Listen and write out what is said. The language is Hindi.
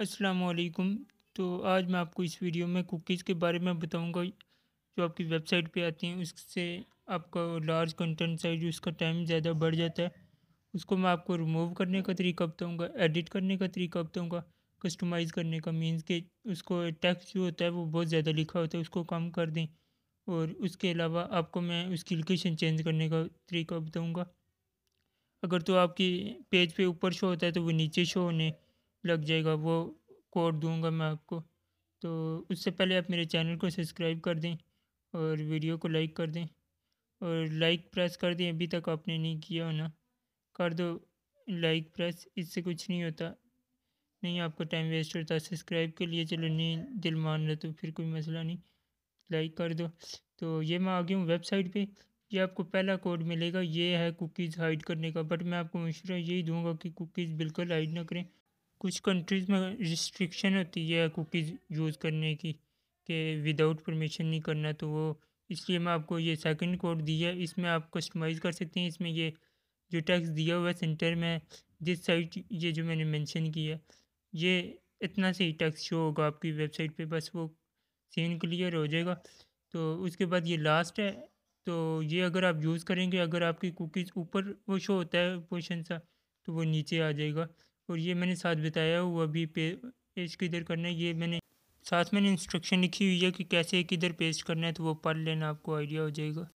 असलकुम तो आज मैं आपको इस वीडियो में कुकीज़ के बारे में बताऊंगा जो आपकी वेबसाइट पे आती हैं उससे आपका लार्ज कंटेंट साइज उसका टाइम ज़्यादा बढ़ जाता है उसको मैं आपको रिमूव करने का तरीका बताऊंगा एडिट करने का तरीका बताऊंगा कस्टमाइज़ करने का मीन्स के उसको टैक्स जो होता है वो बहुत ज़्यादा लिखा होता है उसको कम कर दें और उसके अलावा आपको मैं उसकी लोकेशन चेंज करने का तरीका बताऊँगा अगर तो आपकी पेज पे ऊपर शो होता है तो वो नीचे शो होने लग जाएगा वो कोड दूंगा मैं आपको तो उससे पहले आप मेरे चैनल को सब्सक्राइब कर दें और वीडियो को लाइक कर दें और लाइक प्रेस कर दें अभी तक आपने नहीं किया होना कर दो लाइक प्रेस इससे कुछ नहीं होता नहीं आपका टाइम वेस्ट होता सब्सक्राइब के लिए चलो नहीं दिल मान लो तो फिर कोई मसला नहीं लाइक कर दो तो ये मैं आ गया हूँ वेबसाइट पे ये आपको पहला कोड मिलेगा ये है कुकीज़ हाइड करने का बट मैं आपको मशूरा यही दूंगा कि कुकीज़ बिल्कुल हाइड ना करें कुछ कंट्रीज़ में रिस्ट्रिक्शन होती है कुकीज़ यूज़ करने की के विदाउट परमिशन नहीं करना तो वो इसलिए मैं आपको ये सेकंड कोड दिया इसमें आप कस्टमाइज़ कर सकते हैं इसमें ये जो टैक्स दिया हुआ है सेंटर में जिस साइट ये जो मैंने मेंशन किया ये इतना सही टैक्स शो होगा आपकी वेबसाइट पे बस वो सीन क्लियर हो जाएगा तो उसके बाद ये लास्ट है तो ये अगर आप यूज़ करेंगे अगर आपकी कुकीज़ ऊपर वो शो होता है पोर्शन सा तो वो नीचे आ जाएगा और ये मैंने साथ बताया हुआ भी पे पेस्ट किधर करना है ये मैंने साथ मैंने इंस्ट्रक्शन लिखी हुई है कि कैसे किधर पेस्ट करना है तो वो पढ़ लेना आपको आइडिया हो जाएगा